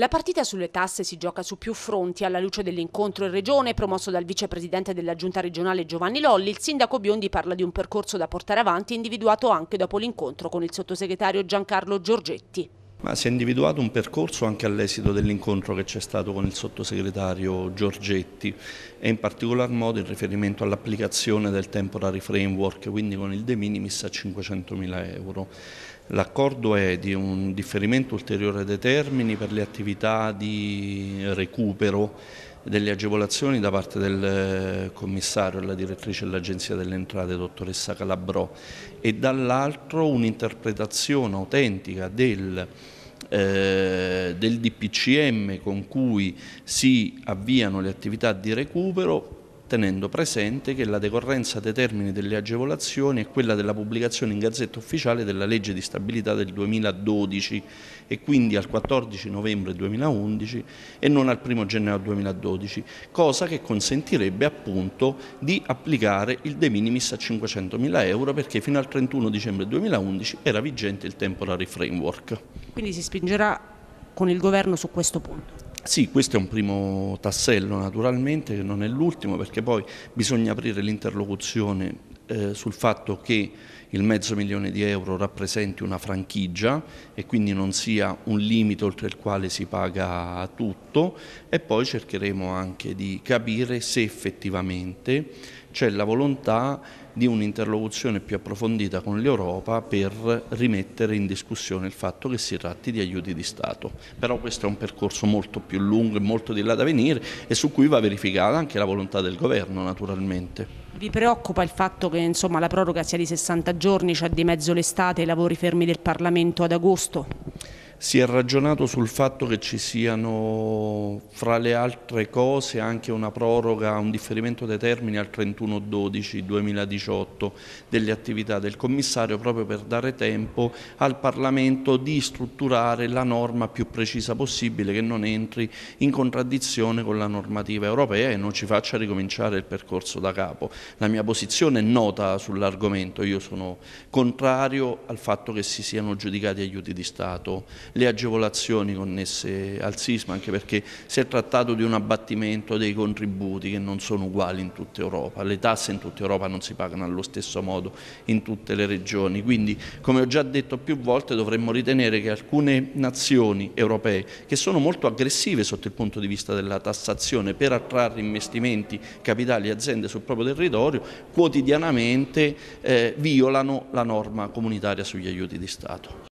La partita sulle tasse si gioca su più fronti. Alla luce dell'incontro in regione promosso dal vicepresidente della giunta regionale Giovanni Lolli, il sindaco Biondi parla di un percorso da portare avanti individuato anche dopo l'incontro con il sottosegretario Giancarlo Giorgetti. Ma si è individuato un percorso anche all'esito dell'incontro che c'è stato con il sottosegretario Giorgetti e in particolar modo in riferimento all'applicazione del temporary framework, quindi con il de minimis a 500 mila euro. L'accordo è di un differimento ulteriore dei termini per le attività di recupero delle agevolazioni da parte del eh, commissario e la direttrice dell'Agenzia delle Entrate, dottoressa Calabrò, e dall'altro un'interpretazione autentica del, eh, del DPCM con cui si avviano le attività di recupero tenendo presente che la decorrenza dei termini delle agevolazioni è quella della pubblicazione in Gazzetta Ufficiale della legge di stabilità del 2012 e quindi al 14 novembre 2011 e non al 1 gennaio 2012, cosa che consentirebbe appunto di applicare il de minimis a 500.000 euro perché fino al 31 dicembre 2011 era vigente il temporary framework. Quindi si spingerà con il governo su questo punto? Sì, questo è un primo tassello naturalmente, che non è l'ultimo, perché poi bisogna aprire l'interlocuzione eh, sul fatto che il mezzo milione di euro rappresenti una franchigia e quindi non sia un limite oltre il quale si paga tutto e poi cercheremo anche di capire se effettivamente c'è la volontà di un'interlocuzione più approfondita con l'Europa per rimettere in discussione il fatto che si tratti di aiuti di Stato. Però questo è un percorso molto più lungo e molto di là da venire e su cui va verificata anche la volontà del governo naturalmente. Vi preoccupa il fatto che insomma, la proroga sia di 60 giorni, cioè di mezzo l'estate, i lavori fermi del Parlamento ad agosto? si è ragionato sul fatto che ci siano fra le altre cose anche una proroga, un differimento dei termini al 31-12-2018 delle attività del commissario proprio per dare tempo al Parlamento di strutturare la norma più precisa possibile che non entri in contraddizione con la normativa europea e non ci faccia ricominciare il percorso da capo. La mia posizione è nota sull'argomento, io sono contrario al fatto che si siano giudicati aiuti di Stato le agevolazioni connesse al sisma, anche perché si è trattato di un abbattimento dei contributi che non sono uguali in tutta Europa, le tasse in tutta Europa non si pagano allo stesso modo in tutte le regioni, quindi come ho già detto più volte dovremmo ritenere che alcune nazioni europee che sono molto aggressive sotto il punto di vista della tassazione per attrarre investimenti, capitali e aziende sul proprio territorio, quotidianamente eh, violano la norma comunitaria sugli aiuti di Stato.